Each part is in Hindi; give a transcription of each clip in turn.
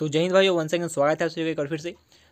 तो जय हिंद भाइयों वन सेकंड स्वागत है आप सभी एक बार फिर से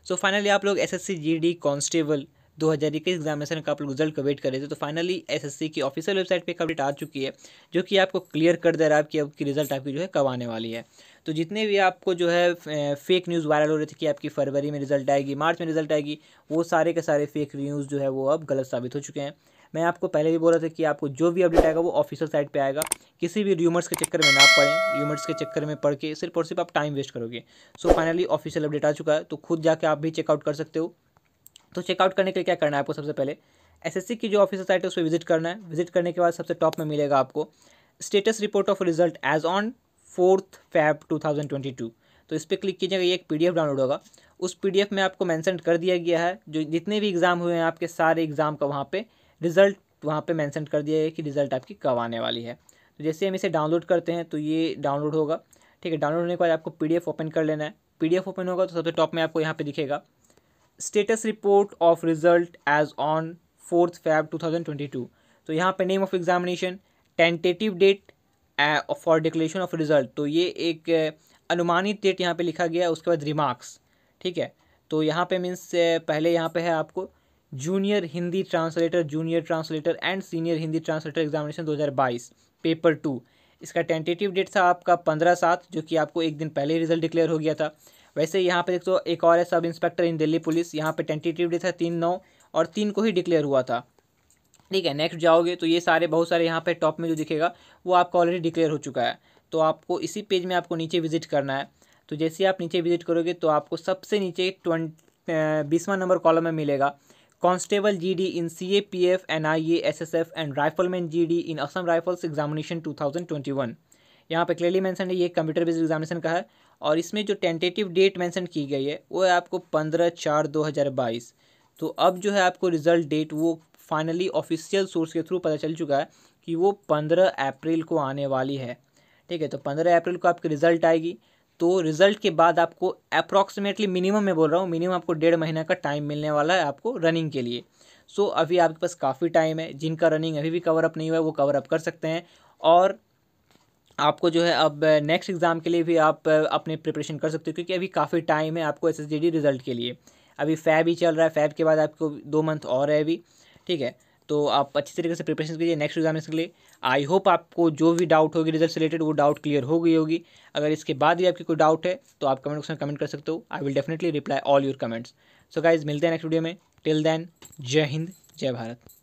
सो so, फाइनली आप लोग एसएससी जीडी कांस्टेबल 2021 एग्जामिनेशन का आप लोग रिजल्ट का वेट कर रहे थे तो फाइनली एसएससी की ऑफिशियल वेबसाइट पे एक अपडेट आ चुकी है जो कि आपको क्लियर कर दे रहा है कि आपकी रिजल्ट आपकी जो है कब आने वाली है तो जितने भी आपको जो है फेक न्यूज़ वायरल हो रही थी कि आपकी फरवरी में रिजल्ट आएगी मार्च में रिजल्ट आएगी वो सारे के सारे फेक न्यूज़ जो है वो अब गलत साबित हो चुके हैं मैं आपको पहले भी बोल रहा था कि आपको जो भी अपडेट आएगा वो ऑफिशियल साइट पर आएगा किसी भी र्यूमर्स के चक्कर में ना पढ़ें र्यूमर्स के चक्कर में पढ़ के सिर्फ और सिर्फ आप टाइम वेस्ट करोगे सो फाइनली ऑफिशियल अपडेट आ चुका है तो खुद जाके आप भी चेकआउट कर सकते हो तो चेकआउट करने के लिए क्या करना है आपको सबसे पहले एस की जो ऑफिशियल साइट है उस पर विजिट करना है विजिट करने के बाद सबसे टॉप में मिलेगा आपको status report of result as on fourth Feb two तो इस पर क्लिक कीजिएगा ये एक पी डाउनलोड होगा उस पी में आपको मैंसन कर दिया गया है जो जितने भी एग्ज़ाम हुए हैं आपके सारे एग्ज़ाम का वहाँ पर रिज़ल्ट वहाँ पे मेंशन कर दिया है कि रिज़ल्ट आपकी कब आने वाली है तो जैसे हम इसे डाउनलोड करते हैं तो ये डाउनलोड होगा ठीक है डाउनलोड होने के बाद आपको पी ओपन कर लेना है पी ओपन होगा तो सबसे टॉप में आपको यहाँ पर दिखेगा status report of result as on fourth Feb two तो यहाँ पर name of examination tentative date for declaration of result तो ये एक अनुमानित डेट यहाँ पे लिखा गया है उसके बाद रिमार्क्स ठीक है तो यहाँ पे मीन्स पहले यहाँ पे है आपको junior Hindi translator junior translator and senior Hindi translator examination 2022 paper two इसका टेंटेटिव डेट था आपका पंद्रह सात जो कि आपको एक दिन पहले रिजल्ट डिक्लेयर हो गया था वैसे यहाँ पे देखो एक और है सब इंस्पेक्टर इन दिल्ली पुलिस यहाँ पर टेंटेटिव डेट था तीन नौ और तीन को ही डिक्लेयर हुआ था ठीक है नेक्स्ट जाओगे तो ये सारे बहुत सारे यहाँ पे टॉप में जो दिखेगा वो आपका ऑलरेडी डिक्लेयर हो चुका है तो आपको इसी पेज में आपको नीचे विजिट करना है तो जैसे आप नीचे विजिट करोगे तो आपको सबसे नीचे ट्वेंट बीसवा नंबर कॉलम में मिलेगा constable GD in CAPF NIA SSF and rifleman GD in Assam rifles examination 2021 यहाँ पे क्लियरली मेंशन है ये कंप्यूटर बेस्ड एग्जामिनेशन का है और इसमें जो टेंटेटिव डेट मेंशन की गई है वो है आपको पंद्रह चार दो हज़ार बाईस तो अब जो है आपको रिजल्ट डेट वो फाइनली ऑफिशियल सोर्स के थ्रू पता चल चुका है कि वो पंद्रह अप्रैल को आने वाली है ठीक है तो पंद्रह अप्रैल को आपकी रिजल्ट आएगी तो रिजल्ट के बाद आपको अप्रॉक्सीमेटली मिनिमम मैं बोल रहा हूँ मिनिमम आपको डेढ़ महीना का टाइम मिलने वाला है आपको रनिंग के लिए सो so, अभी आपके पास काफ़ी टाइम है जिनका रनिंग अभी भी कवर अप नहीं हुआ है वो कवर अप कर सकते हैं और आपको जो है अब नेक्स्ट एग्ज़ाम के लिए भी आप अपने प्रिपरेशन कर सकते हो क्योंकि अभी काफ़ी टाइम है आपको एस रिज़ल्ट के लिए अभी फैब ही चल रहा है फैब के बाद आपको दो मंथ और है अभी ठीक है तो आप अच्छी तरीके से प्रिपरेशन कीजिए नेक्स्ट एग्जाम के लिए आई होप आपको जो भी डाउट होगी रिजल्ट से रिलेटेड वो डाउट क्लियर हो गई होगी अगर इसके बाद भी आपकी कोई डाउट है तो आप कमेंट बॉक्स में कमेंट कर सकते हो I will definitely reply all your comments so guys मिलते हैं नेक्स्ट वीडियो में टिल देन जय हिंद जय भारत